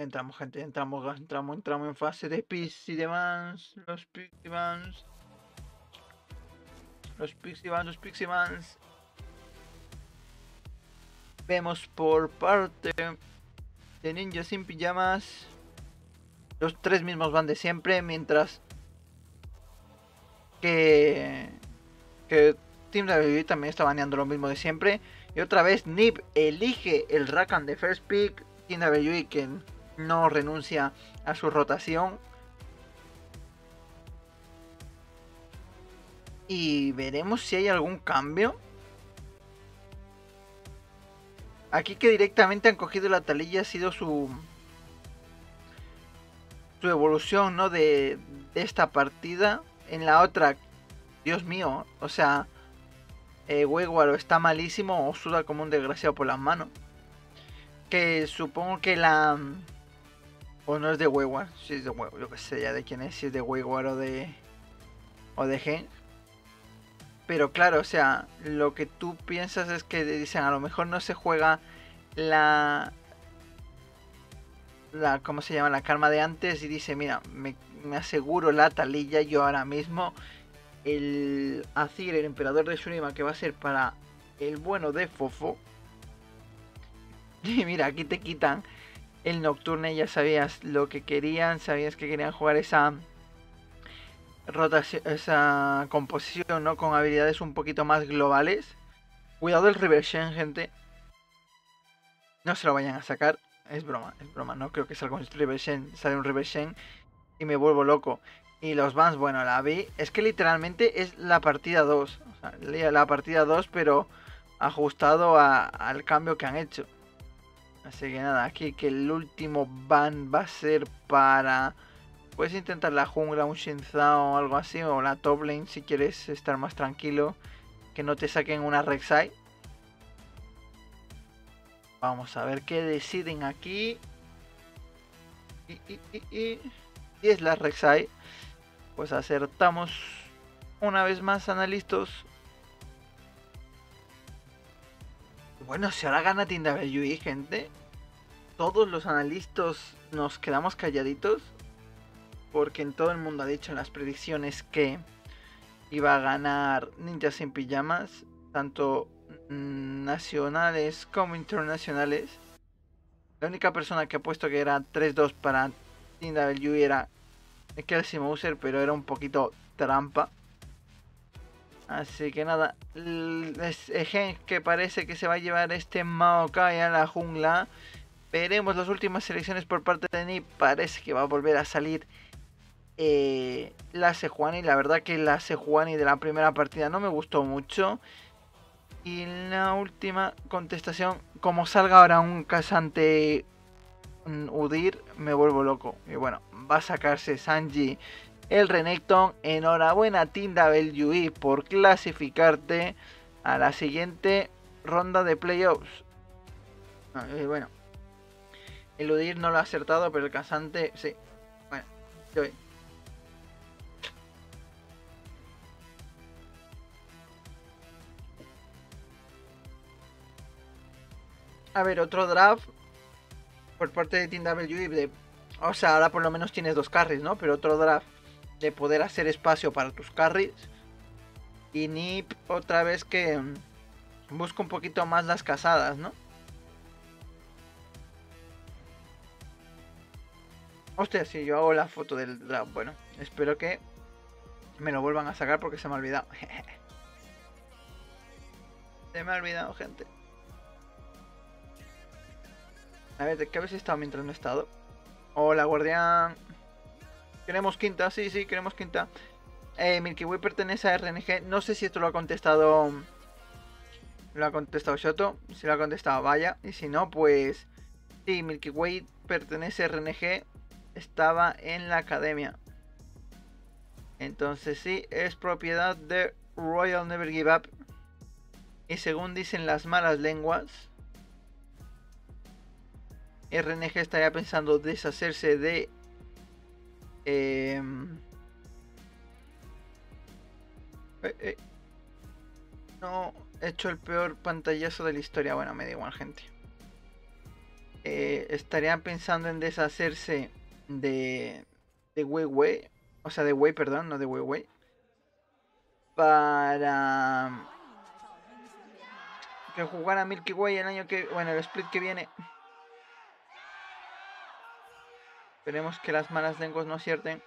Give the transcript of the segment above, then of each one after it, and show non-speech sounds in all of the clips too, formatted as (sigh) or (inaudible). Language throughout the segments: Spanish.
Entramos, gente, entramos, entramos, entramos en fase de y demás los Pixie demás Los Pixie demás los Pixie Vemos por parte de ninja sin pijamas. Los tres mismos van de siempre, mientras que, que Team WWE también está baneando lo mismo de siempre. Y otra vez Nip elige el Rakan de First Pick. Team David. que no renuncia a su rotación. Y veremos si hay algún cambio. Aquí que directamente han cogido la talilla ha sido su, su evolución ¿no? de, esta partida. En la otra, Dios mío, o sea, eh, está malísimo o suda como un desgraciado por las manos. Que supongo que la, o no es de Huevo si es de Huevo yo que sé ya de quién es, si es de Huevo o de. o de Gen. Pero claro, o sea, lo que tú piensas es que dicen, a lo mejor no se juega la. la ¿Cómo se llama? La calma de antes y dice, mira, me, me aseguro la talilla yo ahora mismo. El Azir, el emperador de Shurima, que va a ser para el bueno de Fofo. (laughs) Y mira, aquí te quitan el Nocturne ya sabías lo que querían, sabías que querían jugar esa rotación, esa composición, ¿no? Con habilidades un poquito más globales. Cuidado el Reversion, gente. No se lo vayan a sacar. Es broma, es broma. No creo que salga un Reversion, sale un Reversion y me vuelvo loco. Y los bans, bueno, la vi. Es que literalmente es la partida 2. la partida 2, pero ajustado al cambio que han hecho. Así que nada, aquí que el último ban va a ser para... Puedes intentar la jungla, un Shinzao o algo así, o la top lane si quieres estar más tranquilo. Que no te saquen una rexai Vamos a ver qué deciden aquí. Y, es la rexai Pues acertamos una vez más, analistas. Bueno, si ahora gana y gente, todos los analistas nos quedamos calladitos porque en todo el mundo ha dicho en las predicciones que iba a ganar Ninjas en Pijamas, tanto nacionales como internacionales. La única persona que ha puesto que era 3-2 para UI era Kelsey Mouser, pero era un poquito trampa. Así que nada, es eh, Gen que parece que se va a llevar este Maokai a la jungla. Veremos las últimas selecciones por parte de Ni. Parece que va a volver a salir eh, la Sejuani. La verdad que la Sejuani de la primera partida no me gustó mucho. Y la última contestación, como salga ahora un casante Udir, me vuelvo loco. Y bueno, va a sacarse Sanji el Renekton. Enhorabuena Team Yui por clasificarte a la siguiente ronda de playoffs. Ah, el eh, bueno, eludir no lo ha acertado, pero el casante sí. Bueno, yo... A ver, otro draft por parte de Team Yui. O sea, ahora por lo menos tienes dos carries, ¿no? Pero otro draft de poder hacer espacio para tus carries. Y Nip otra vez que mm, Busco un poquito más las casadas, ¿no? Hostia, si yo hago la foto del Bueno, espero que me lo vuelvan a sacar porque se me ha olvidado. (laughs) se me ha olvidado, gente. A ver, ¿de qué habéis estado mientras no he estado? Hola, guardián queremos quinta, sí, sí, queremos quinta. Eh, Milky Way pertenece a RNG. No sé si esto lo ha contestado. Lo ha contestado Shoto. Si lo ha contestado, vaya. Y si no, pues. Sí, Milky Way pertenece a RNG. Estaba en la academia. Entonces, sí, es propiedad de Royal Never Give Up. Y según dicen las malas lenguas. RNG estaría pensando deshacerse de Em, eh, eh, no, he hecho el peor pantallazo de la historia. Bueno, me da igual, gente. Eh, estarían pensando en deshacerse de, de Weiwei. O sea, de Wei, perdón, no de Weiwei. Para que jugar a Milky Way el año que. Bueno, el split que viene. Queremos que las malas lenguas no acierten.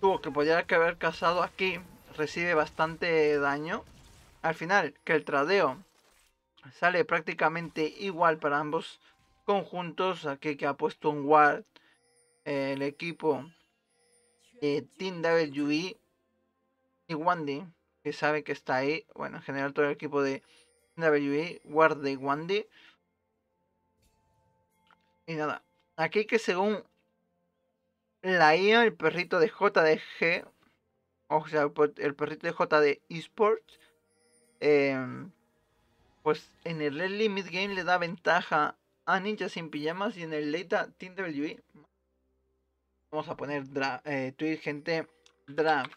Tuvo que podría haber cazado aquí. Recibe bastante daño. Al final, que el tradeo sale prácticamente igual para ambos conjuntos. Aquí que ha puesto un ward el equipo de Team WWE y Wandy, que sabe que está ahí, bueno, en general todo el equipo de WWE, guarda y Wandy. Y nada, aquí que según la IA, el perrito de JDG, o sea, pues, el perrito de JD Esports, em, pues en el red game le da ventaja a Ninja sin pijamas y en el data Team WWE Vamos a poner draft, eh, gente, draft.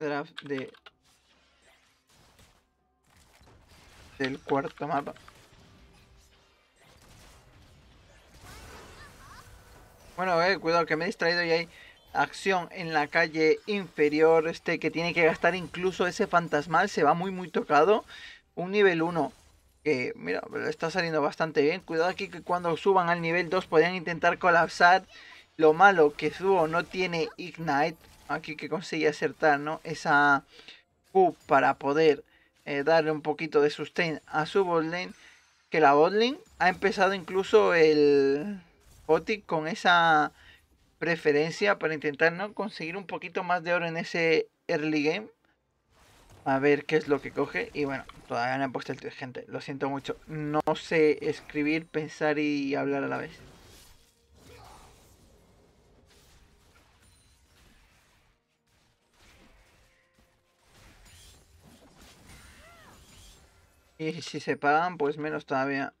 Draft de... Del cuarto mapa. Bueno, eh, cuidado que me he distraído y hay acción en la calle inferior. Este que tiene que gastar incluso ese fantasmal. Se va muy muy tocado. Un nivel 1 que, mira, pero está saliendo bastante bien. Cuidado aquí que cuando suban al nivel 2 podrían intentar colapsar. Lo malo que Zuo no tiene Ignite. Aquí que consigue acertar, ¿no? Esa Q para poder eh, darle un poquito de sustain a su botlane. Que la botlane ha empezado incluso el Botic con esa preferencia para intentar ¿no? conseguir un poquito más de oro en ese early game. A ver qué es lo que coge. Y bueno, Todavía no he puesto el tío, gente. Lo siento mucho. No sé escribir, pensar y hablar a la vez. Y si se pagan, pues menos todavía.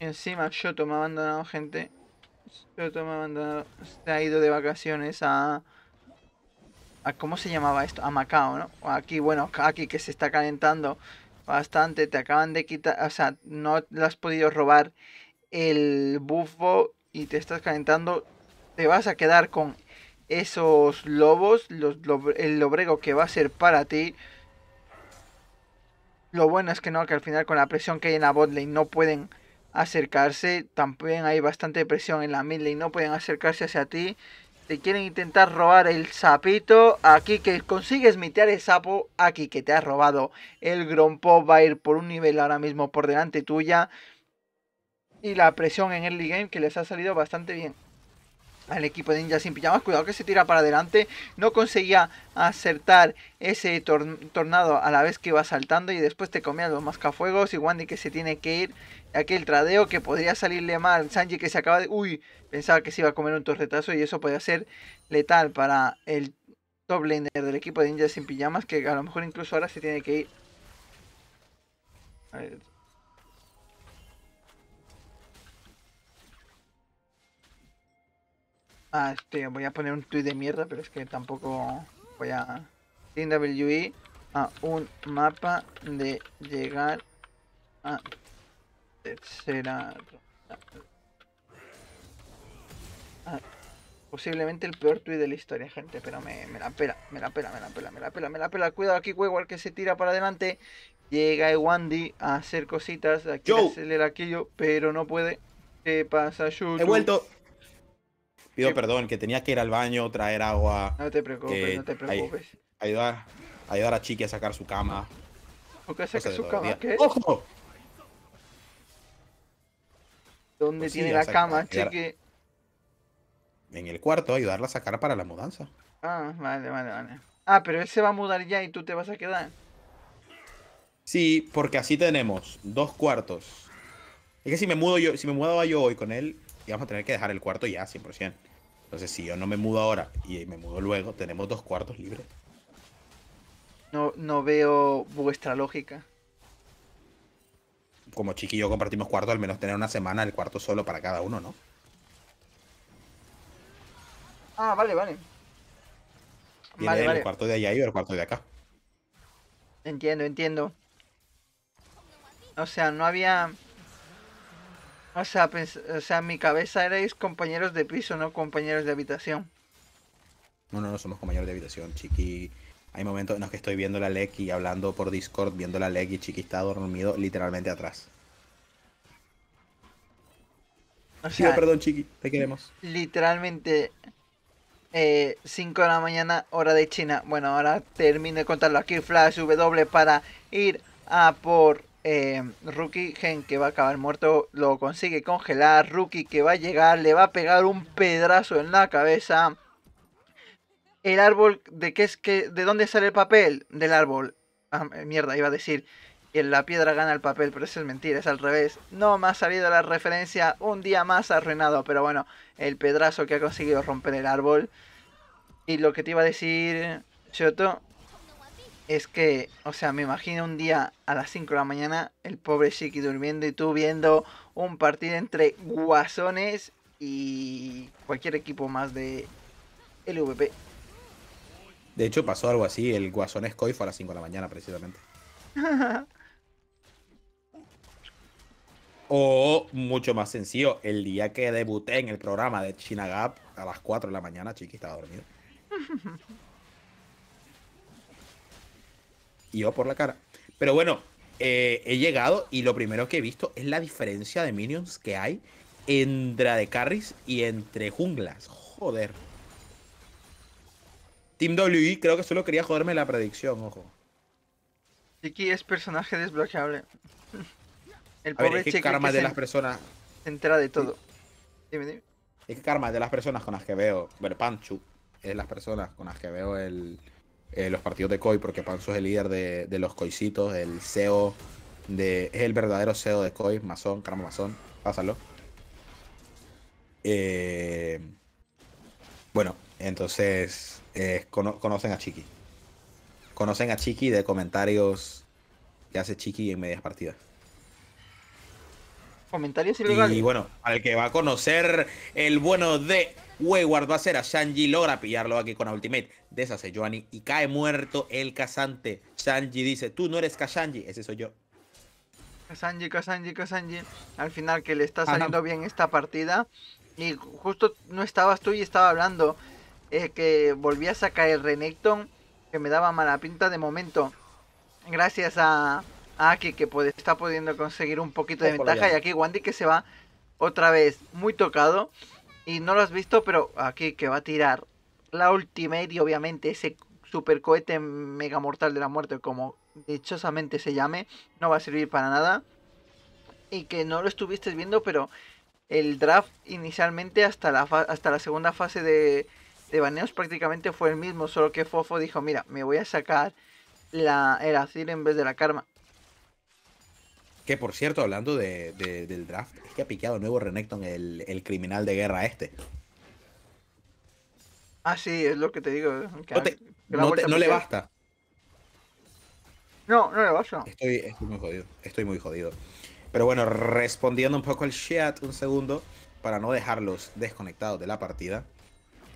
Encima Shoto me ha abandonado, gente. Shoto me ha abandonado. Se ha ido de vacaciones a ¿Cómo se llamaba esto? A Macao, ¿no? Aquí, bueno, aquí que se está calentando bastante. Te acaban de quitar, o sea, no le has podido robar el buffo y te estás calentando. Te vas a quedar con esos lobos, los, el lobrego que va a ser para ti. Lo bueno es que no, que al final con la presión que hay en la botlane no pueden acercarse. También hay bastante presión en la midlane, no pueden acercarse hacia ti te quieren intentar robar el sapito. Aquí que consigues mitear el sapo. Aquí que te has robado el Grompo. Va a ir por un nivel ahora mismo por delante tuya. Y la presión en early game que les ha salido bastante bien. El equipo de ninjas sin pijamas. Cuidado que se tira para adelante. No conseguía acertar ese tornado a la vez que iba saltando. Y después te comían los mascafuegos. Y Wandy que se tiene que ir. Aquel tradeo que podría salirle mal. Sanji que se acaba de. Uy, pensaba que se iba a comer un torretazo. Y eso podía ser letal para el top del equipo de Ninja sin pijamas. Que a lo mejor incluso ahora se tiene que ir. A ver. Ah, este, voy a poner un tweet de mierda, pero es que tampoco voy a... Sin a un mapa de llegar a tercera ah, posiblemente el peor tweet de la historia, gente, pero me, la pela, me la pela, me la pela, me la pela, me la pela. Cuidado aquí, al que se tira para adelante. Llega Wandy a hacer cositas, aquí acelera aquello, pero no puede. ¿Qué pasa, Shut? He vuelto. Pido perdón, que tenía que ir al baño, traer agua. No te preocupes, no te preocupes. ayudar, ayudar a Chiqui a sacar su cama. ¿O qué saca su cama? ¿Qué? ¡Ojo! ¿Dónde pues tiene la cama, Chiqui? En el cuarto, ayudarla a sacar para la mudanza. Ah, vale, vale, vale. Ah, pero él se va a mudar ya y tú te vas a quedar. Sí, porque así tenemos dos cuartos. Es que si me mudo yo, si me mudaba yo hoy con él, y vamos a tener que dejar el cuarto ya, 100%. Entonces, si yo no me mudo ahora y me mudo luego, tenemos dos cuartos libres. No, no veo vuestra lógica. Como chiquillo y yo compartimos cuarto, al menos tener una semana el cuarto solo para cada uno, ¿no? Ah, vale, vale. Tiene el cuarto de allá y el cuarto de acá. Entiendo, entiendo. O sea, no había... O sea, o en mi cabeza erais compañeros de piso, no compañeros de habitación. No, no, no somos compañeros de habitación, Chiqui. Hay momentos en los que estoy viendo la leg y hablando por Discord, viendo la leg y Chiqui está dormido literalmente atrás. O perdón, Chiqui, te queremos. Literalmente 5 eh, de la mañana, hora de China. Bueno, ahora termino de contarlo aquí. Flash W para ir a por Em, rookie Gen que va a acabar muerto lo consigue congelar. Rookie que va a llegar, le va a pegar un pedazo en la cabeza. El árbol, ¿de qué es que de dónde sale el papel? Del árbol. Ah, eh, mierda, iba a decir. Que la piedra gana el papel, pero eso es mentira, es al revés. No me ha salido la referencia, un día más arruinado, pero bueno, el pedrazo que ha conseguido romper el árbol. Y lo que te iba a decir, Shoto, es que, o sea, me imagino un día a las 5 de la mañana el pobre Shiki durmiendo y tú viendo un partido entre guasones y cualquier equipo más de LVP. De hecho, pasó algo así. El Guasones Scoy fue a las 5 de la mañana, precisamente. (laughs) o, mucho más sencillo, el día que debuté en el programa de China Gap a las 4 de la mañana, Chiqui estaba dormido. (laughs) y yo por la cara. Pero bueno, eh, he llegado y lo primero que he visto es la diferencia de minions que hay entre de carries y entre junglas. Joder. Team WE, creo que solo quería joderme la predicción, ojo. Chiqui es personaje desbloqueable. (laughs) El pobre es que karma de las personas. entra de todo. Dime, dime. Es karma de las personas con las que veo. Bueno, Panchu es las personas con las que veo el eh, los partidos de Koi, porque Panzo es el líder de, los Koisitos, el CEO de. Es el verdadero CEO de Koi Masón, caramba Masón, pásalo. Eh, bueno, entonces eh, conocen a Chiqui. Conocen a Chiqui de comentarios que hace Chiqui en medias partidas. Comentarios ilegales. Y bueno, al que va a conocer el bueno de Wayward va a ser a Sanji. logra pillarlo aquí con Ultimate, deshace Joani. y cae muerto el cazante. shang dice, tú no eres Kashanji, ese soy yo. Kasanji, Kasanji, Kasanji. Al final que le está ah, saliendo bien esta partida. Y justo no estabas tú y estaba hablando eh, que volvía a sacar el Renekton, que me daba mala pinta de momento. Gracias a, Aki que está pudiendo conseguir un poquito de ventaja. Y aquí Wandy que se va otra vez muy tocado y no lo has visto, pero aquí que va a tirar la Ultimate y obviamente ese super cohete mega mortal de la muerte, como dichosamente se llame, no va a servir para nada. Y que no lo estuviste viendo, pero el draft inicialmente hasta la, hasta la segunda fase de, baneos prácticamente fue el mismo, solo que Fofo dijo, mira, me voy a sacar la azir en vez de la Karma. Que por cierto, hablando del draft, es que ha piqueado nuevo Renekton, el, criminal de guerra este. Ah, sí, es lo que te digo. Eh, no, le basta. No, no le basta. Estoy, muy jodido. Estoy muy jodido. Pero bueno, respondiendo un poco al chat, un segundo, para no dejarlos desconectados de la partida.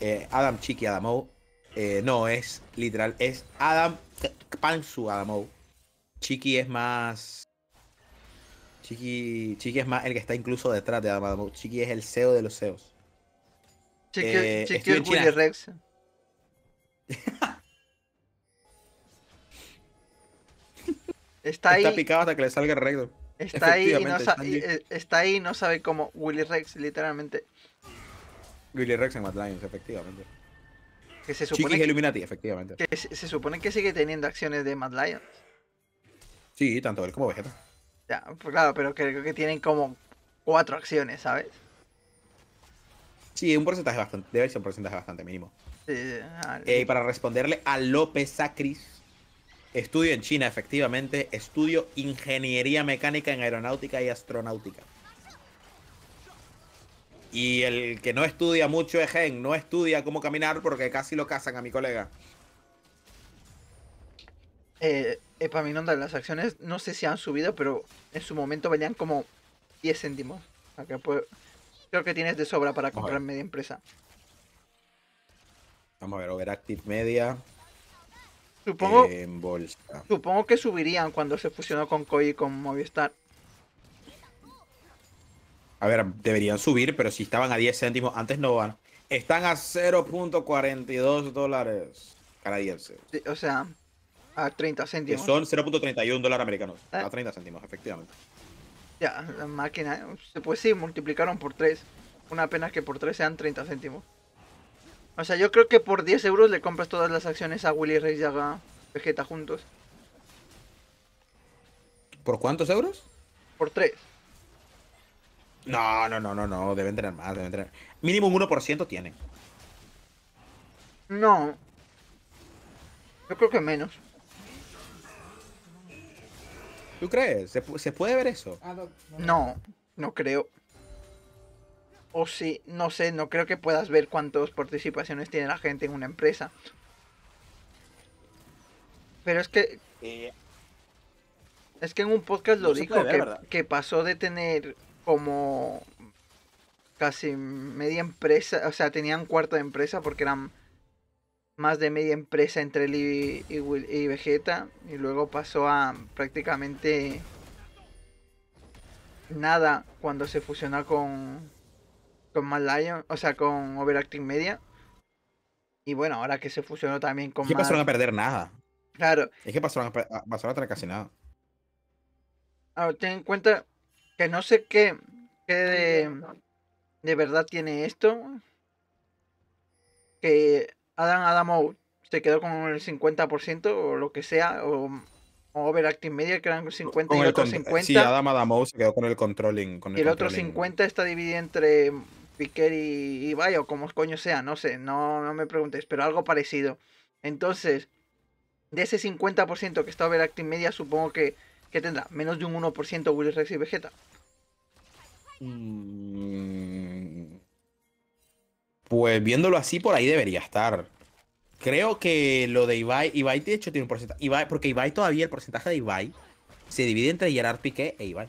Eh, Adam Chiqui Adamou. Eh, no, es literal, es Adam Pansu Adamou. Chiqui es más Chiqui, Chiqui es más el que está incluso detrás de Adam. Chiqui es el CEO de los CEOs. Chiqui, eh, es Willy Rex. (laughs) está ahí. Está picado hasta que le salga recto. Está ahí, y no está, eh, está ahí y no sabe cómo. Willy Rex, literalmente. Willy Rex en Mad Lions, efectivamente. Que se supone Illuminati, efectivamente. se, se, supone que sigue teniendo acciones de Mad Lions. Sí, tanto él como Vegeta. Pues, claro, pero creo que tienen como cuatro acciones, ¿sabes? Sí, un porcentaje bastante, debe ser un porcentaje bastante mínimo. Eh, y para responderle a López Sacris, estudio en China, efectivamente, estudio ingeniería mecánica en aeronáutica y astronáutica. Y el que no estudia mucho es Gen, no estudia cómo caminar porque casi lo cazan a mi colega. Eh, eh, onda, las acciones no sé si han subido, pero en su momento valían como 10 céntimos. Pues, creo que tienes de sobra para comprar media empresa. Vamos a ver, Overactive Media. Supongo, supongo que subirían cuando se fusionó con Koi y con Movistar. A ver, deberían subir, pero si estaban a 10 céntimos, antes no van. Están a 0.42 dólares canadienses. Sí, o sea, a 30 céntimos. Que son 0.31 dólares americanos. Ah. A 30 céntimos, efectivamente. Ya, la máquina. Pues sí, multiplicaron por 3. Una pena que por 3 sean 30 céntimos. O sea, yo creo que por 10 euros le compras todas las acciones a Willy Rex y a Vegeta juntos. ¿Por cuántos euros? Por 3. No, no, no, no, no. Deben tener más, deben tener. Mínimo un 1% tienen. No. Yo creo que menos. ¿Tú crees? ¿Se, puede ver eso? Ah, no, no creo. O sí, no sé, no creo que puedas ver cuántas participaciones tiene la gente en una empresa. Pero es que... Eh. es que en un podcast lo dijo, que, que pasó de tener como casi media empresa, o sea, tenían cuarto de empresa porque eran más de media empresa entre él y, y Vegeta. Y luego pasó a prácticamente nada cuando se fusionó con, con Mad Lion, o sea, con Overacting Media. Y bueno, ahora que se fusionó también con. Es pasaron a perder nada. Claro. Es que pasaron a, pasaron a tener casi nada. Ahora, ten en cuenta que no sé qué, qué de, de verdad tiene esto. Que Adam Adamow se quedó con el 50% o lo que sea, o, Overacting Media, que eran 50 y el otro 50. Eh, sí, Adam Adamow se quedó con el controlling. y el otro 50 está dividido entre Piquet y, y como coño sea, no sé, no, no me preguntéis, pero algo parecido. Entonces, de ese 50% que está Overacting Media, supongo que, tendrá menos de un 1% Will Rex y Vegeta. Mm. Pues viéndolo así, por ahí debería estar. Creo que lo de Ibai, Ibai de hecho tiene un porcentaje, Ibai, porque Ibai todavía el porcentaje de Ibai se divide entre Gerard Piqué e Ibai.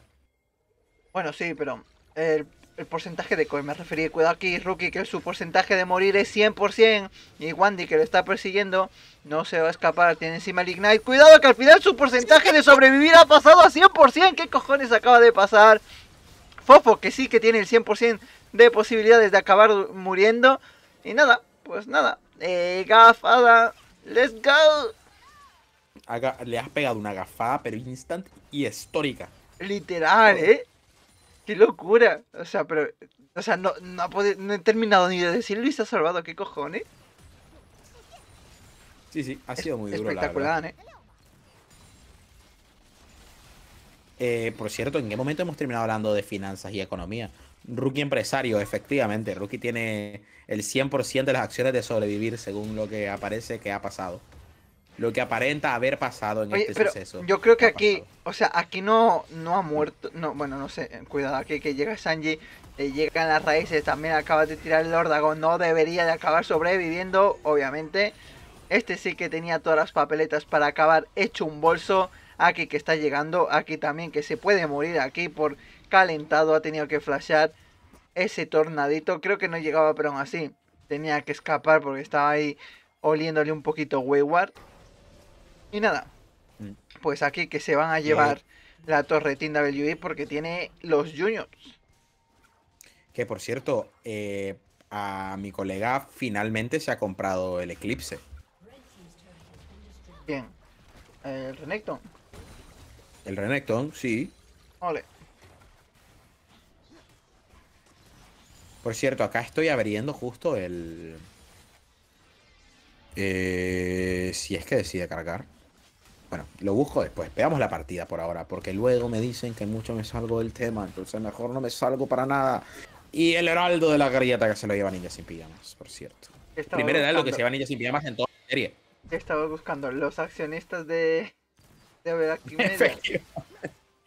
Bueno, sí, pero el, porcentaje de me referí... cuidado aquí, Rookie, que su porcentaje de morir es 100% y Wandy que lo está persiguiendo no se va a escapar, tiene encima el Ignite, cuidado que al final su porcentaje de sobrevivir ha pasado a 100%, ¿qué cojones acaba de pasar? Fofo que sí que tiene el 100% de posibilidades de acabar muriendo y nada, pues nada, eh, gafada. Let's go. le has pegado una gafada, pero instant y histórica. Literal, oh. ¿eh? Qué locura. O sea, pero. O sea, no, he terminado ni de decirlo y se ha salvado. ¿Qué cojones? Sí, sí, ha sido muy duro. Espectacular, ¿eh? ¿eh? Por cierto, ¿en qué momento hemos terminado hablando de finanzas y economía? Rookie empresario, efectivamente. Rookie tiene el 100% de las acciones de sobrevivir, según lo que aparece que ha pasado. Lo que aparenta haber pasado en este pero Yo creo que aquí, o sea, aquí no, no ha muerto. No, bueno, no sé, cuidado, aquí que llega Sanji, Llega llegan las raíces, también acaba de tirar el órdago, no debería de acabar sobreviviendo, obviamente. Este sí que tenía todas las papeletas para acabar hecho un bolso. Aquí que está llegando, aquí también que se puede morir aquí por calentado, ha tenido que flashear ese tornadito. Creo que no llegaba, pero aún así tenía que escapar porque estaba ahí oliéndole un poquito Wayward. Y nada, mm. pues aquí que se van a llevar la torre Team porque tiene los juniors. Que por cierto, eh, a mi colega finalmente se ha comprado el Eclipse. Bien. ¿El Renekton? El Renekton, sí. Ole. Por cierto, acá estoy abriendo justo el... Eh, si es que decide cargar. Bueno, lo busco después. Veamos la partida por ahora, porque luego me dicen que mucho me salgo del tema, entonces mejor no me salgo para nada. Y el heraldo de la grieta que se lo lleva Ninja sin pijamas, por cierto. Primero era heraldo que se lleva Ninja sin pijamas en toda la serie. Estaba buscando los accionistas de... de (laughs) Efectivamente.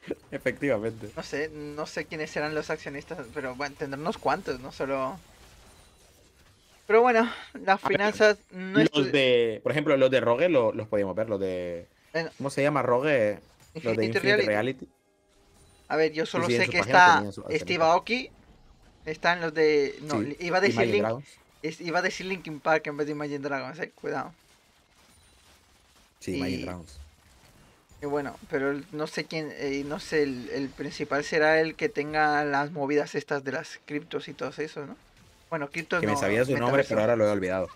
(laughs) Efectivamente. No sé, no sé quiénes serán los accionistas, pero bueno, tendrán unos cuantos, no solo. Pero bueno, las ah, finanzas los de, Por ejemplo, los de Rogue los, los podíamos ver, los de. ¿Cómo se llama Rogue? Los de Infinite Reality. A ver, yo solo sé que está Steve Aoki. Están los de. No, iba a decir iba a decir Linkin Park en vez de Imagine Dragons, eh, cuidado. Sí, Imagine Dragons. Y bueno, pero no sé quién, eh, no sé, el, principal será el que tenga las movidas estas de las criptos y todo eso, ¿no? Bueno, criptos Que me sabías su nombre, pero ahora lo he olvidado.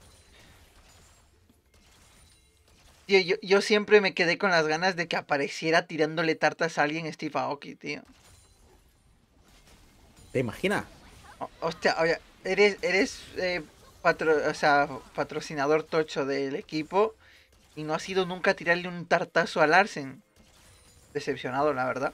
Tío, yo, siempre me quedé con las ganas de que apareciera tirándole tartas a alguien Steve Aoki, tío. ¿Te imaginas? hostia, oye, eres, eres eh, patrocinador tocho del equipo y no ha sido nunca tirarle un tartazo a Larsen. Decepcionado, la verdad.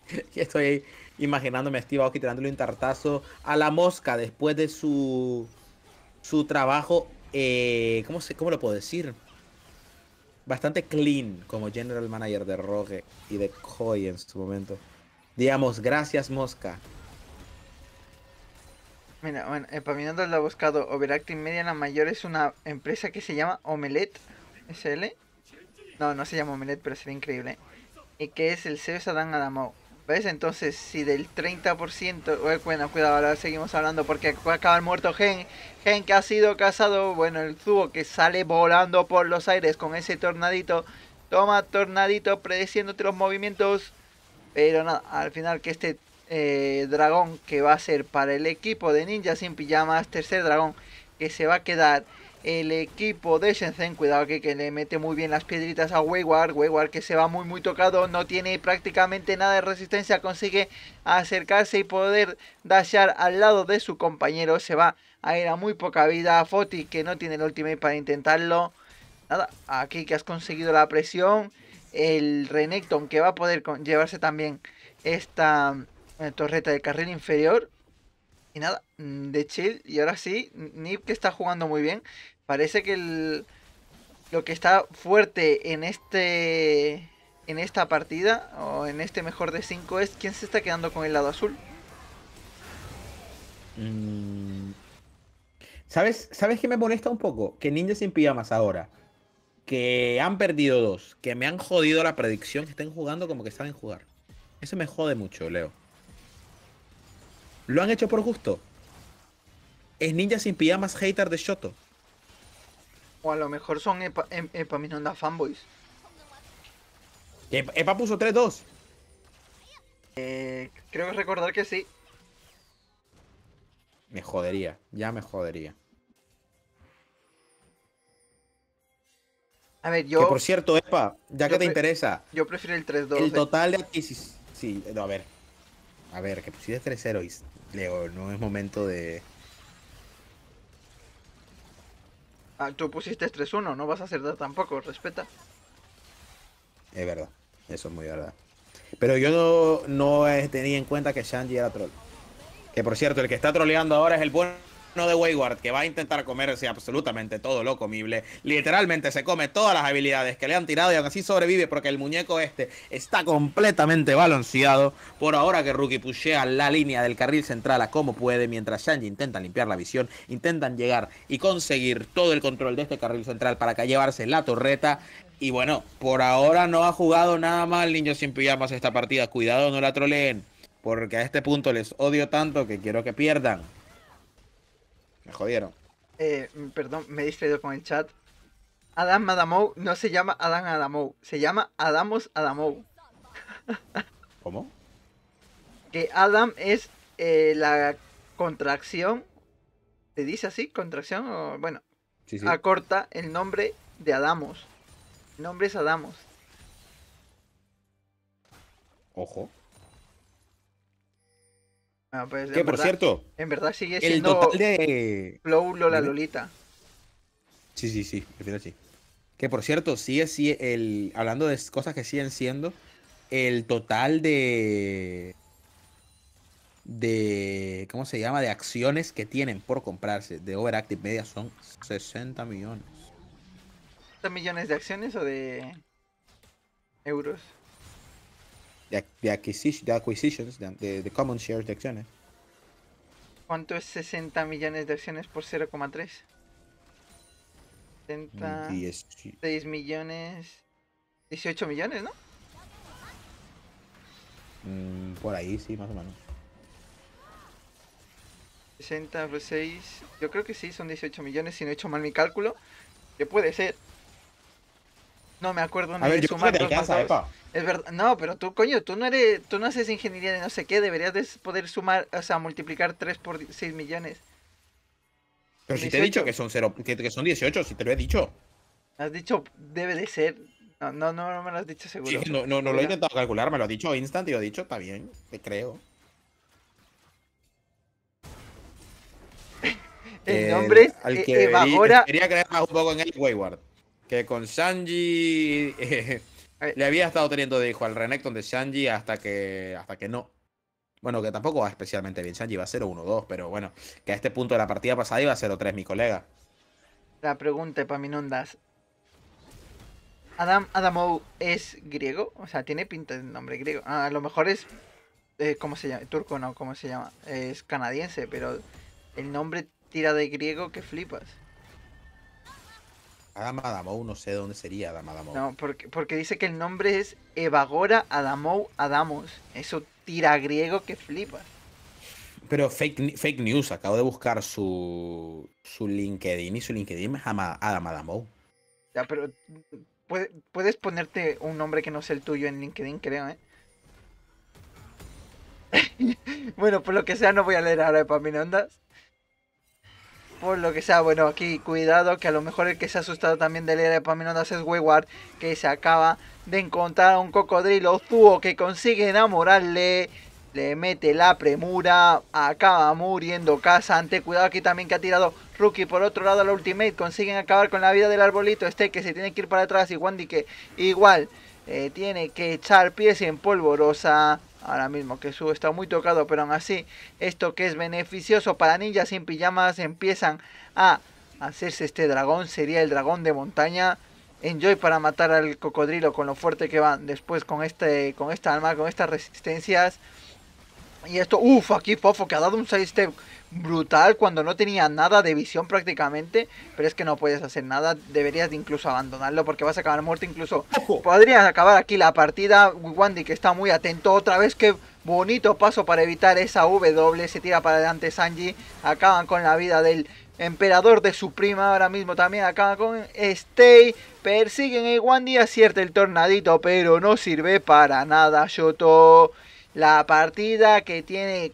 (laughs) Estoy imaginándome a Steve Aoki tirándole un tartazo a la mosca después de su su trabajo, eh, ¿cómo, se, ¿cómo lo puedo decir? Bastante clean como general manager de Rogue y de Koi en su momento. Digamos, gracias Mosca, Mira, bueno, eh, paminando lo ha buscado. Overacting Media, la mayor, es una empresa que se llama Omelette SL. No, no se llama Omelette, pero sería increíble. Y que es el CEO Dan Adamo. ¿Ves? Entonces, si del 30%. Bueno, cuidado, ahora seguimos hablando porque acaba el muerto Gen. Gen que ha sido casado. Bueno, el tubo que sale volando por los aires con ese tornadito. Toma tornadito predeciéndote los movimientos. Pero nada, al final que este eh, dragón que va a ser para el equipo de Ninja sin pijamas. Tercer dragón que se va a quedar el equipo de Shenzhen. Cuidado que, que le mete muy bien las piedritas a Wayward. Wayward que se va muy muy tocado. No tiene prácticamente nada de resistencia. Consigue acercarse y poder dashear al lado de su compañero. Se va a ir a muy poca vida. Foti que no tiene el ultimate para intentarlo. Nada, aquí que has conseguido la presión. El Renekton que va a poder llevarse también esta, torreta de carril inferior. Y nada, mm, de chill. Y ahora sí, Nip que está jugando muy bien. Parece que el, lo que está fuerte en este en esta partida o en este mejor de 5 es quién se está quedando con el lado azul. Mm. ¿Sabes, ¿Sabes qué me molesta un poco? Que Ninja sin pijamas ahora. Que han perdido dos. Que me han jodido la predicción. Que estén jugando como que saben jugar. Eso me jode mucho, Leo. Lo han hecho por gusto. Es ninja sin pijamas hater de Shoto. O a lo mejor son Epa, em, epa no anda fanboys. Epa, puso 3-2. Eh, creo recordar que sí. Me jodería, ya me jodería. A ver, yo. Que por cierto, Epa, ya que te interesa. Yo prefiero el 3-2. El total de adquisiciones. Sí, a ver. A ver, que pusiste 3-0 y Leo, no es momento de... Ah, tú pusiste 3-1, no vas a acertar tampoco, respeta. Es verdad, eso es muy verdad. Pero yo no, no eh, tenía en cuenta que Shanji era troll. Que por cierto, el que está troleando ahora es el bueno de Wayward que va a intentar comerse absolutamente todo lo comible. Literalmente se come todas las habilidades que le han tirado y aún así sobrevive porque el muñeco este está completamente balanceado. Por ahora que Rookie pushea la línea del carril central a como puede, mientras Shangi intenta limpiar la visión, intentan llegar y conseguir todo el control de este carril central para que llevarse la torreta. Y bueno, por ahora no ha jugado nada mal Niño Sin Pijamas esta partida. Cuidado, no la troleen. Porque a este punto les odio tanto que quiero que pierdan. Me jodieron. Eh, mm, perdón, me he distraído con el chat. Adam Adamou no se llama Adam Adamou, se llama Adamos Adamou. (laughs) ¿Cómo? Que Adam es eh, la contracción, ¿te dice así? Contracción, bueno, acorta el nombre de Adamos. nombre es Adamos. Ojo. Ah, pues, que por cierto, en verdad sigue siendo el total de Flow Lola Lolita. Sí, sí, sí, al Que por cierto, sigue, siendo el hablando de cosas que siguen siendo el total de de ¿cómo se llama? de acciones que tienen por comprarse de Overactive Media son 60 millones. ¿60 millones de acciones o de euros? de, de, de common shares de acciones. ¿Cuánto es 60 millones de acciones por 0,3? 6 millones, 18 millones, ¿no? Mm, por ahí, sí, más o menos. 60 6, pues, yo creo que sí, son 18 millones, si no he hecho mal mi cálculo. Que puede ser, no me acuerdo de sumar Es verdad, no, pero tú, coño, tú no eres, tú no haces ingeniería de no sé qué, deberías de poder sumar, o sea, multiplicar 3 por 6 millones. Pero si te he dicho que son 0 que, son 18, si te lo he dicho. Has dicho, debe de ser. No, no, no, me lo has dicho seguro. no, no, no lo he intentado calcular, me lo ha dicho Instant y lo he dicho, está bien, te creo. (laughs) El nombre es al e- que Evagora. Quería creer más un poco en el Wayward que con Sanji eh, le había estado teniendo de hijo al Renekton de Sanji hasta que, hasta que no. Bueno, que tampoco va especialmente bien. Sanji va 0-1-2, pero bueno, que a este punto de la partida pasada iba 0-3 mi colega. La pregunta para Minondas. Adam Adamou es griego, o sea, tiene pinta de nombre griego. Ah, a lo mejor es eh, ¿cómo se llama? Turco no, ¿cómo se llama? Es canadiense, pero el nombre tira de griego que flipas. Adam Adamou, no sé dónde sería Adam Adamou. No, porque, porque dice que el nombre es Evagora Adamou Adamos. Eso tira griego que flipa. Pero fake, fake news, acabo de buscar su, su LinkedIn y su LinkedIn es Adam Adamou. Ya, pero puedes ponerte un nombre que no sea el tuyo en LinkedIn, creo, ¿eh? (laughs) bueno, por lo que sea, no voy a leer ahora de Paminondas por lo que sea, bueno, aquí cuidado que a lo mejor el que se ha asustado también de leer Epaminondas es Weyward, que se acaba de encontrar a un cocodrilo zuo que consigue enamorarle, le mete la premura, acaba muriendo Casante, cuidado aquí también que ha tirado Rookie por otro lado la Ultimate, consiguen acabar con la vida del arbolito este que se tiene que ir para atrás y Wandy que igual eh, tiene que echar pies en polvorosa ahora mismo que su está muy tocado, pero aún así esto que es beneficioso para ninjas sin pijamas empiezan a hacerse este dragón, sería el dragón de montaña. Enjoy para matar al cocodrilo con lo fuerte que van. Después con este con esta alma, con estas resistencias. Y esto, uff, aquí Fofo, que ha dado un step brutal cuando no tenía nada de visión prácticamente. Pero es que no puedes hacer nada, deberías de incluso abandonarlo porque vas a acabar muerto. Incluso podrías acabar aquí la partida. Wandy que está muy atento otra vez. que bonito paso para evitar esa W. Se tira para adelante Sanji. Acaban con la vida del emperador de su prima. Ahora mismo también acaba con Stay. Persiguen a eh, Wandy. Acierta el tornadito, pero no sirve para nada. Shoto. La partida que tiene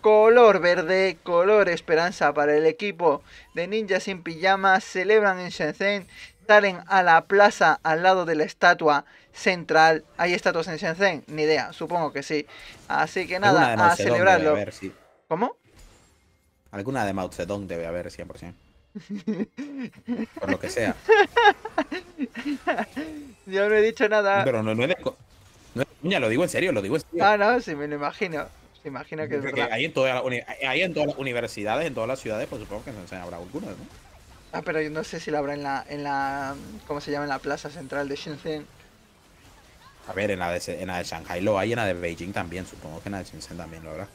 color verde, color esperanza para el equipo de ninjas sin pijamas, celebran en Shenzhen, salen a la plaza al lado de la estatua central. ¿Hay estatuas en Shenzhen? Ni idea, supongo que sí. Así que nada, a celebrarlo. ¿Cómo? Alguna de Mao Zedong debe haber 100%. (laughs) Por lo que sea. Yo no he dicho nada. Pero no, lo he no ya lo digo en serio, lo digo en serio. Ah, no, sí, me lo imagino. se Hay en, todas las universidades, en todas las ciudades, pues supongo que no habrá alguna, ¿no? Ah, pero yo no sé si lo habrá en la, en la. ¿Cómo se llama? En la plaza central de Shenzhen. A ver, en la de, en la de Shanghai lo hay, en la de Beijing también, supongo que en la de Shenzhen también lo habrá.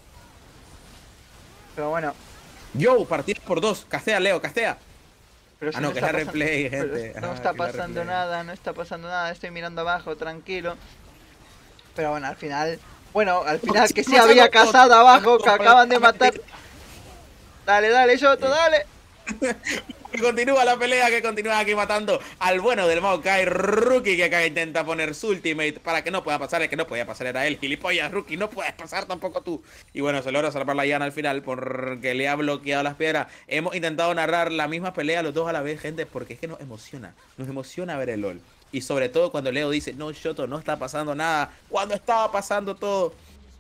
Pero bueno. Yo, partí por dos, castea, Leo, castea. ah, no, que es replay, gente. No ah, está pasando nada, no está pasando nada, estoy mirando abajo, tranquilo. Pero bueno, al final. Bueno, al final que sí había cazado abajo, que acaban de matar. Dale, dale, Yoto, dale. (laughs) continúa la pelea que continúa aquí matando al bueno del Maokai Rookie que acá intenta poner su ultimate para que no pueda pasar, Es que no podía pasar era él, gilipollas Rookie, no puedes pasar tampoco tú. Y bueno, se logra salvar la llana al final porque le ha bloqueado las piedras. Hemos intentado narrar la misma pelea los dos a la vez, gente, porque es que nos emociona, nos emociona ver el LOL. Y sobre todo cuando Leo dice, no, Shoto, no está pasando nada. Cuando estaba pasando todo.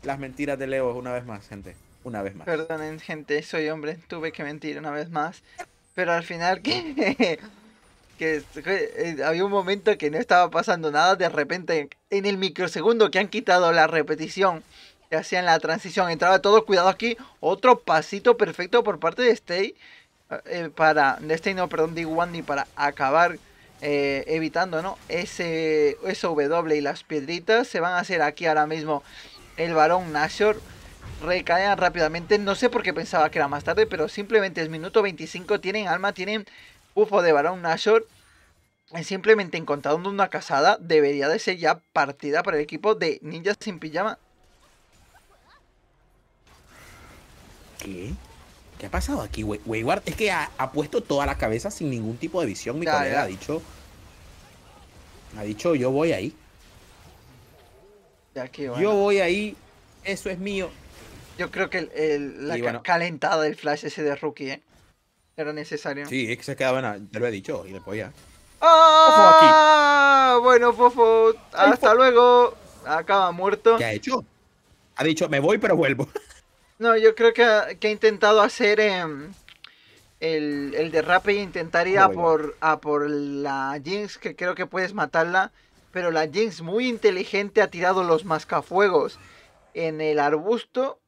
Las mentiras de Leo, una vez más, gente. Una vez más. Perdonen, gente, soy hombre, tuve que mentir una vez más. Pero al final que... (laughs) que, eh, había un momento que no estaba pasando nada, de repente en el microsegundo que han quitado la repetición, que hacían la transición, entraba todo cuidado aquí, otro pasito perfecto por parte de Stay, eh, para, de Stay no, perdón, de Wandy para acabar eh, evitando ¿no? ese, W y las piedritas. Se van a hacer aquí ahora mismo el varón Nashor. Recaen rápidamente. No sé por qué pensaba que era más tarde, pero simplemente es minuto 25. Tienen alma, tienen UFO de varón Nashor. Simplemente encontrando una casada debería de ser ya partida para el equipo de ninjas sin pijama. ¿Qué? ¿Qué ha pasado aquí? es que ha, puesto toda la cabeza sin ningún tipo de visión. Mi colega ha dicho. Ha dicho, yo voy ahí. Ya, Yo voy ahí. Eso es mío. Yo creo que la calentada del flash ese de rookie, ¿eh? Era necesario. Sí, es que se quedaba en Te lo he dicho y le ya ¡Ah! Bueno, Fofo, hasta luego. Acaba muerto. ¿Qué ha hecho? Ha dicho, me voy, pero vuelvo. No, yo creo que ha, intentado hacer em, el, derrape e intentaría por, a por la Jinx, que creo que puedes matarla. Pero la Jinx, muy inteligente, ha tirado los mascafuegos en el arbusto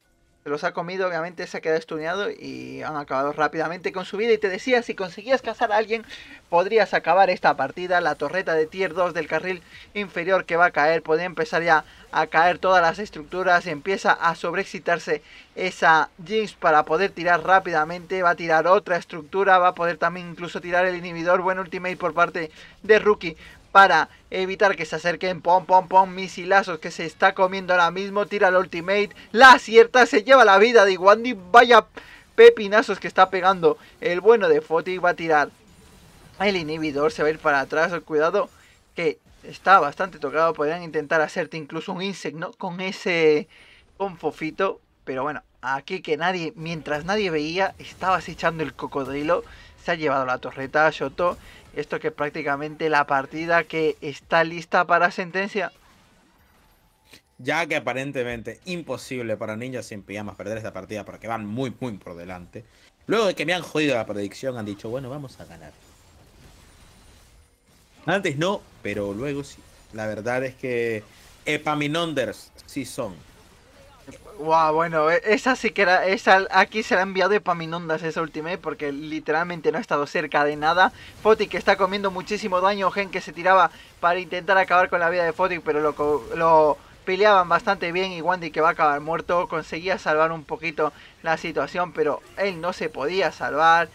los ha comido, obviamente se ha quedado estuneado y han acabado rápidamente con su vida. Y te decía, si conseguías cazar a alguien, podrías acabar esta partida. La torreta de tier 2 del carril inferior que va a caer, podría empezar ya a caer todas las estructuras. Empieza a sobreexcitarse esa Jinx para poder tirar rápidamente. Va a tirar otra estructura, va a poder también incluso tirar el inhibidor. Buen ultimate por parte de Rookie para evitar que se acerquen. Pom, pom, pom, misilazos que se está comiendo ahora mismo. Tira el ultimate. La cierta se lleva la vida de Iguandi. Vaya pepinazos que está pegando el bueno de Foti. Va a tirar el inhibidor, se va a ir para atrás. Cuidado que está bastante tocado. Podrían intentar hacerte incluso un insecto Con ese... con Fofito. Pero bueno, aquí que nadie, mientras nadie veía, estabas echando el cocodrilo. Se ha llevado la torreta, Shoto. Esto que es prácticamente la partida que está lista para sentencia. Ya que aparentemente imposible para ninjas sin pijamas perder esta partida porque van muy muy por delante. Luego de que me han jodido la predicción han dicho, bueno, vamos a ganar. Antes no, pero luego sí. La verdad es que Epaminonders sí son. Wow, bueno, e, esa sí que era. Esa, aquí se la ha enviado Epaminondas esa ultimate ¿eh? porque literalmente no ha estado cerca de nada. Fotic que está comiendo muchísimo daño. Gen que se tiraba para intentar acabar con la vida de Fotic, pero lo, peleaban bastante bien. Y Wandy que va a acabar muerto conseguía salvar un poquito la situación, pero él no se podía salvar.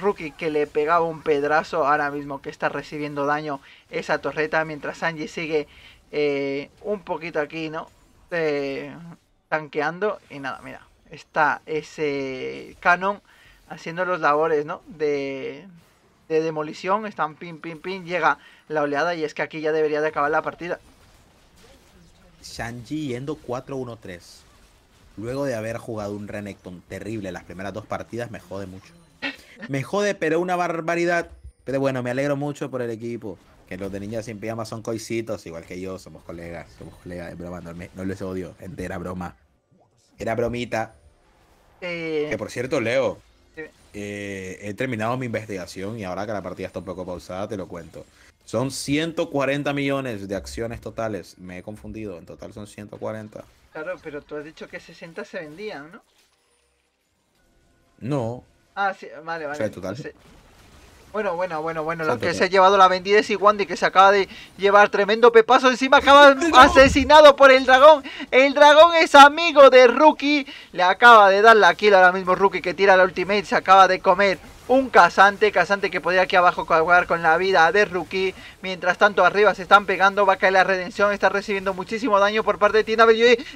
Rookie que le pegaba un pedazo ahora mismo que está recibiendo daño esa torreta mientras Sanji sigue eh, un poquito aquí, ¿no? Eh, tanqueando y nada, mira, está ese canon haciendo los labores, ¿no? De, demolición, están pin, pin, pin, llega la oleada y es que aquí ya debería de acabar la partida. Shang-Chi yendo 4-1-3. Luego de haber jugado un Renekton terrible las primeras dos partidas, me jode mucho. Me jode, pero una barbaridad. Pero bueno, me alegro mucho por el equipo. Que los de Niñas Sin Pijama son coisitos, igual que yo, somos colegas, somos colegas de broma, no, no les odio, entera broma. Era bromita. Que por cierto, Leo, eh, he terminado mi investigación y ahora que la partida está un poco pausada, te lo cuento. Son 140 millones de acciones totales. Me he confundido, en total son 140. Claro, pero tú has dicho que 60 se vendían, ¿no? No. Ah, sí, vale, vale. O total. Bueno, bueno, bueno, bueno, lo que se ha llevado la vendida es Iguandi que se acaba de llevar tremendo pepazo. Encima acaba (laughs) asesinado por el dragón. El dragón es amigo de Rookie. Le acaba de dar la kill ahora mismo Rookie que tira la ultimate. Se acaba de comer un cazante, cazante que podría aquí abajo jugar con la vida de Rookie. Mientras tanto arriba se están pegando, va a caer la redención, está recibiendo muchísimo daño por parte de Tina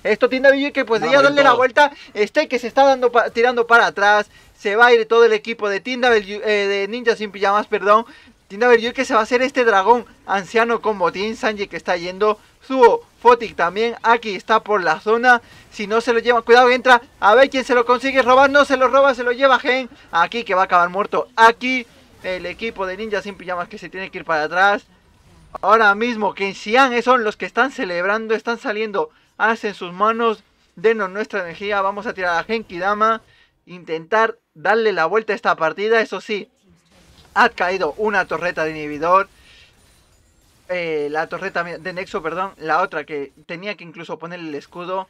Esto Tina Yui que podría pues, darle la vuelta, este que se está dando tirando para atrás. Se va a ir todo el equipo de Tinda eh, de Ninja sin pijamas, perdón. Tiene a ver yo que se va a hacer este dragón anciano con botín. Sanji que está yendo. Zuo, Fotic también. Aquí está por la zona. Si no se lo lleva, cuidado entra. A ver quién se lo consigue robar. No se lo roba, se lo lleva Gen. Aquí que va a acabar muerto. Aquí el equipo de ninja sin pijamas que se tiene que ir para atrás. Ahora mismo que en son los que están celebrando. Están saliendo. Hacen sus manos. Denos nuestra energía. Vamos a tirar a Genki Dama. Intentar darle la vuelta a esta partida. Eso sí, ha caído una torreta de inhibidor. Eh, la torreta de Nexo, perdón. La otra que tenía que incluso poner el escudo.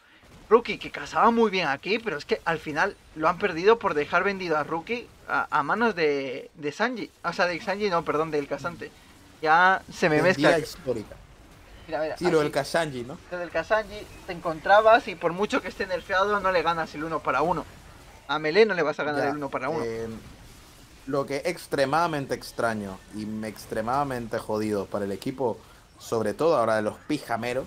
Rookie que cazaba muy bien aquí, pero es que al final lo han perdido por dejar vendido a Rookie a, manos de, Sanji. O sea, de Sanji, no, perdón, del cazante. Ya se me mezcla. histórica. Mira, sí, lo del Kasanji, ¿no? del Kasanji te encontrabas y por mucho que esté nerfeado no le ganas el uno para uno A Melee no le vas a ganar el uno para uno em, lo que es extremadamente extraño y extremadamente jodido para el equipo, sobre todo ahora de los pijameros,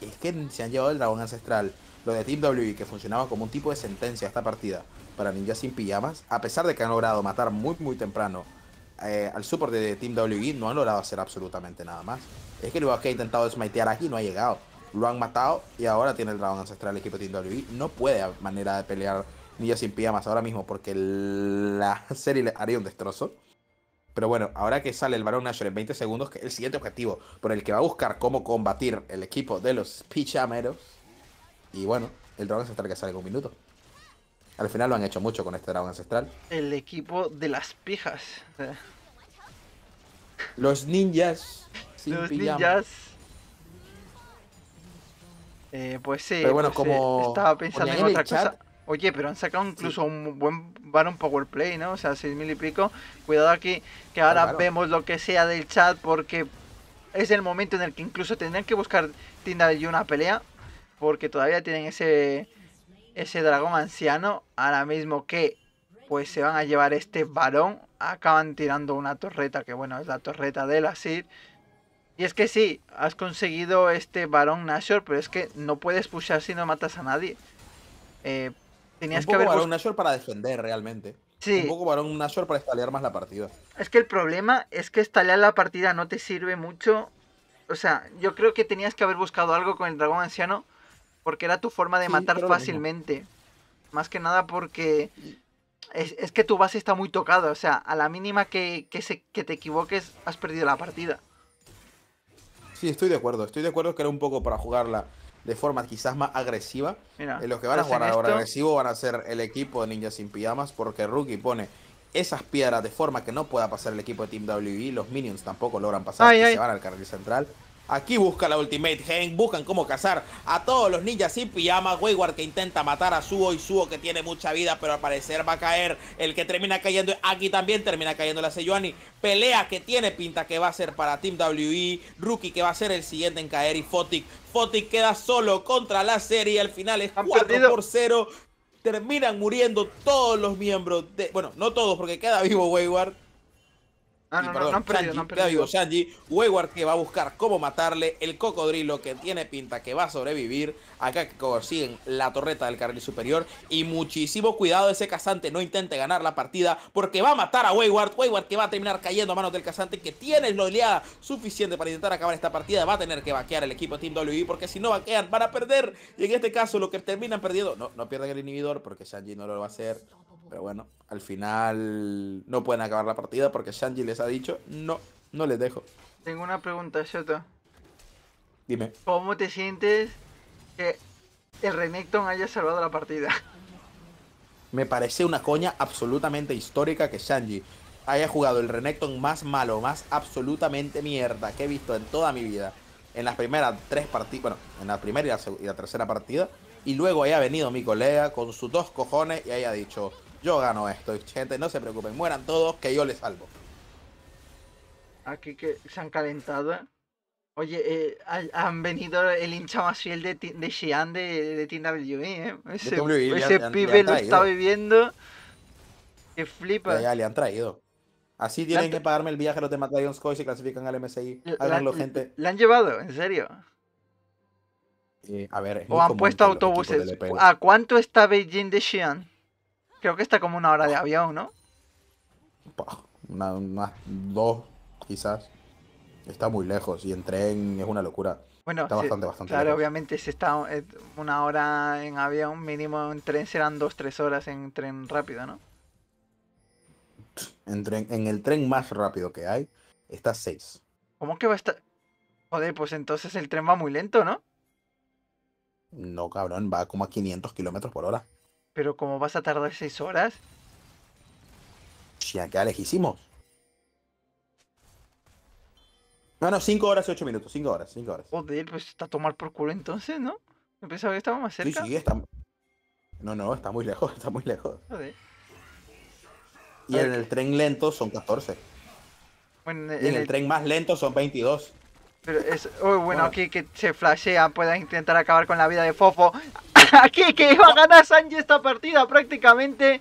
es que se han llevado el dragón ancestral, lo de Team WB, que funcionaba como un tipo de sentencia esta partida para ninjas sin pijamas, a pesar de que han logrado matar muy muy temprano eh, al support de Team w no han logrado hacer absolutamente nada más. Es que lo que ha intentado smitear aquí no ha llegado. Lo han matado y ahora tiene el dragón ancestral el equipo de Team No puede haber manera de pelear Niños sin pijamas ahora mismo, porque la (laughs) serie le haría un destrozo. Pero bueno, ahora que sale el Barón Nashor en 20 segundos, que el siguiente objetivo por el que va a buscar cómo combatir el equipo de los pichameros. Y bueno, el dragón ancestral que sale en un minuto. Al final lo han hecho mucho con este dragón ancestral. El equipo de las pijas. Los ninjas. Sin los ninjas. Eh, pues sí. Pero bueno, pues como. estaba pensando en, otra cosa. Oye, pero han sacado incluso un buen Baron Play, ¿no? O sea, seis mil y pico. Cuidado aquí, que ahora vemos lo que sea del chat, porque es el momento en el que incluso tendrán que buscar Tinder y una pelea, porque todavía tienen ese, ese dragón anciano. Ahora mismo que, pues se van a llevar este varón. Acaban tirando una torreta, que bueno, es la torreta de la Sir. Y es que sí, has conseguido este varón Nashor, pero es que no puedes pushar si no matas a nadie. Eh, Tenías un poco que haber. Varón Nashor para defender realmente. Sí. Un poco varón Nashor para estalear más la partida. Es que el problema es que estalear la partida no te sirve mucho. O sea, yo creo que tenías que haber buscado algo con el dragón anciano. Porque era tu forma de matar fácilmente. Más que nada porque. Es, que tu base está muy tocada. O sea, a la mínima que, que, que te equivoques, has perdido la partida. Sí, estoy de acuerdo. Estoy de acuerdo que era un poco para jugarla de forma quizás más agresiva. los que van a jugar ahora agresivo van a ser el equipo de Ninjas sin Pijamas, porque Rookie pone esas piedras de forma que no pueda pasar el equipo de Team WWE los Minions tampoco logran pasar y se van al carril central. Aquí busca la Ultimate Gen, buscan cómo cazar a todos los ninjas sin pijama. Wayward que intenta matar a Suo y Suo que tiene mucha vida, pero al parecer va a caer. El que termina cayendo, aquí también termina cayendo la Seyuani Pelea que tiene pinta que va a ser para Team WE. Rookie que va a ser el siguiente en caer y Fotic. Fotic queda solo contra la serie. Al final es 4 por 0. Terminan muriendo todos los miembros de. Bueno, no todos, porque queda vivo Wayward Ah, no, perdón, no, Sanji, que va a buscar cómo matarle, el cocodrilo que tiene pinta que va a sobrevivir, acá que consiguen la torreta del carril superior y muchísimo cuidado ese cazante no intente ganar la partida porque va a matar a Wayward, Wayward que va a terminar cayendo a manos del casante que tiene la oleada suficiente para intentar acabar esta partida, va a tener que vaquear el equipo Team WI porque si no vaquean van a perder y en este caso lo que terminan perdiendo, no, no pierdan el inhibidor porque Sanji no lo va a hacer. Pero bueno, al final no pueden acabar la partida porque Shanji les ha dicho, no, no les dejo. Tengo una pregunta, Shoto. Dime. ¿Cómo te sientes que el Renekton haya salvado la partida? Me parece una coña absolutamente histórica que Shanji haya jugado el Renekton más malo, más absolutamente mierda que he visto en toda mi vida. En las primeras tres partidas, bueno, en la primera y la, y la tercera partida. Y luego haya venido mi colega con sus dos cojones y haya dicho, yo gano esto, gente, no se preocupen, mueran todos, que yo les salvo. Aquí que se han calentado, Oye, eh, han venido el hincha más fiel de, de Xi'an de, de Team ¿eh? Ese, pibe lo está viviendo. Que flipa. Ya, le han traído. Así tienen que pagarme el viaje los de Matt Coy clasifican al MSI. Le gente. han llevado? ¿En serio? a ver. o han puesto autobuses. ¿A cuánto está Beijing de Xi'an? Creo que está como una hora de avión, ¿no? Unas dos, quizás. Está muy lejos y en tren es una locura. Bueno, está bastante, bastante claro, obviamente si está eh, una hora en avión, mínimo en tren serán dos, tres horas en tren rápido, ¿no? En, en el tren más rápido que hay, está seis. ¿Cómo que va a estar? Joder, pues entonces el tren va muy lento, ¿no? No, cabrón, va como a 500 kilómetros por hora. Pero como vas a tardar 6 horas. Si acá lejísimos. No, no, 5 horas y 8 minutos, 5 horas, 5 horas. Joder, pues está a tomar por culo entonces, ¿no? Me pensaba que estaba más cerca. Sí, sí, está... No, no, está muy lejos, (laughs) está muy lejos. Joder. Y en el tren lento son 14. en y en el... tren más lento son 22. Pero es, Uy, bueno, aquí que se flashea, Pueden intentar acabar con la vida de Fofo. (laughs) aquí que va a ganar Sanji esta partida prácticamente.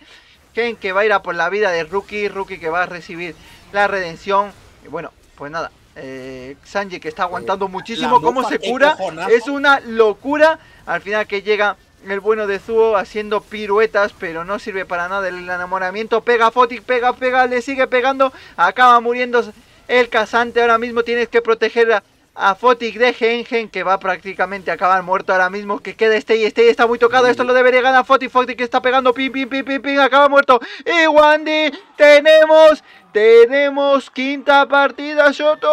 Ken que va a ir a por la vida de Rookie, Rookie que va a recibir la redención. bueno, pues nada, eh, Sanji que está aguantando eh, muchísimo, cómo se cura, es una locura. Al final que llega el bueno de Zuo haciendo piruetas, pero no sirve para nada el enamoramiento. Pega Fotic, pega, pega, le sigue pegando, acaba muriendo el casante. Ahora mismo tienes que proteger a Fotic de Gengen, que va prácticamente a acabar muerto ahora mismo, que queda Stay, este Stay este está muy tocado, esto lo debería ganar Fotic, Fotic que está pegando, pim, pim, pim, pim, pim, acaba muerto, y Wandy, tenemos, tenemos quinta partida, Shoto.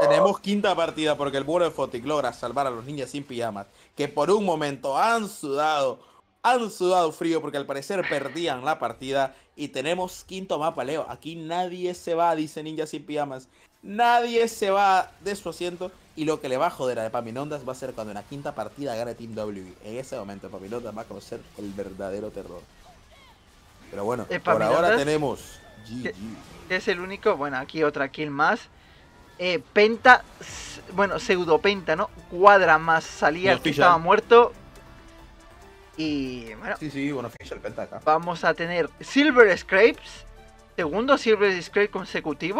Tenemos quinta partida porque el buro de Fotic logra salvar a los ninjas sin pijamas, que por un momento han sudado, han sudado frío porque al parecer perdían la partida y tenemos quinto mapa, Leo. Aquí nadie se va, dice Ninja sin pijamas. Nadie se va de su asiento. Y lo que le va a joder a Paminondas va a ser cuando en la quinta partida gane Team W. En ese momento Paminondas va a conocer el verdadero terror. Pero bueno, eh, por ahora tenemos GG. Es el único, bueno, aquí otra kill más. Eh, penta, bueno, pseudo penta, ¿no? Cuadra más, salía que estaba muerto. Y bueno. Sí, sí, bueno, Penta acá. Vamos a tener Silver Scrapes, segundo Silver Scrape consecutivo.